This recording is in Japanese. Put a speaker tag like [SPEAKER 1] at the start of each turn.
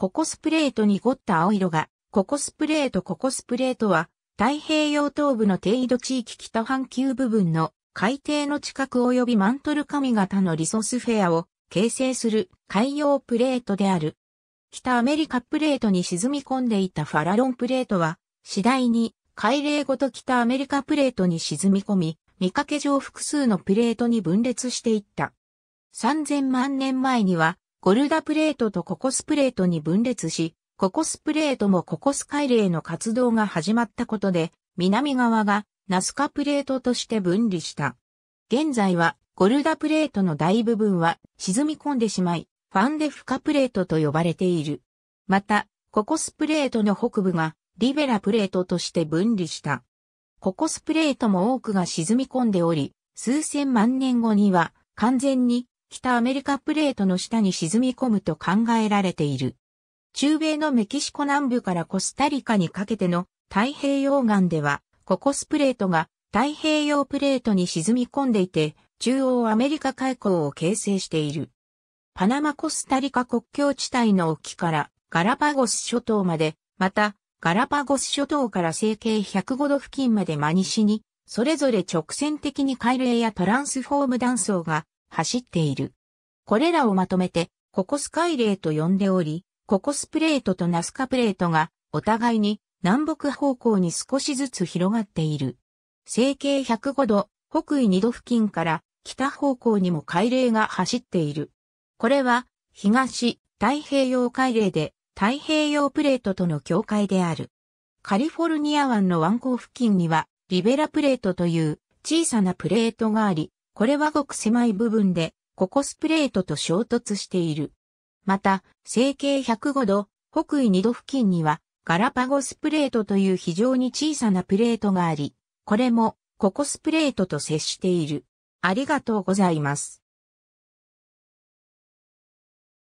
[SPEAKER 1] ココスプレート濁った青色が、ココスプレートココスプレートは、太平洋東部の低緯度地域北半球部分の海底の近く及びマントル神型のリソスフェアを形成する海洋プレートである。北アメリカプレートに沈み込んでいたファラロンプレートは、次第に海嶺ごと北アメリカプレートに沈み込み、見かけ上複数のプレートに分裂していった。3000万年前にはゴルダプレートとココスプレートに分裂し、ココスプレートもココス海嶺の活動が始まったことで、南側がナスカプレートとして分離した。現在はゴルダプレートの大部分は沈み込んでしまい、ファンデフカプレートと呼ばれている。また、ココスプレートの北部がリベラプレートとして分離した。ココスプレートも多くが沈み込んでおり、数千万年後には完全に北アメリカプレートの下に沈み込むと考えられている。中米のメキシコ南部からコスタリカにかけての太平洋岸では、ココスプレートが太平洋プレートに沈み込んでいて、中央アメリカ海溝を形成している。パナマコスタリカ国境地帯の沖からガラパゴス諸島まで、またガラパゴス諸島から成形105度付近まで真西に、それぞれ直線的に海嶺やトランスフォーム断層が走っている。これらをまとめて、ココス海嶺と呼んでおり、ココスプレートとナスカプレートが、お互いに南北方向に少しずつ広がっている。成形105度、北緯2度付近から北方向にも海嶺が走っている。これは、東、太平洋海嶺で、太平洋プレートとの境界である。カリフォルニア湾の湾口付近には、リベラプレートという小さなプレートがあり、これはごく狭い部分で、ココスプレートと衝突している。また、整形105度、北緯2度付近には、ガラパゴスプレートという非常に小さなプレートがあり、これもココスプレートと接している。ありがとうございます。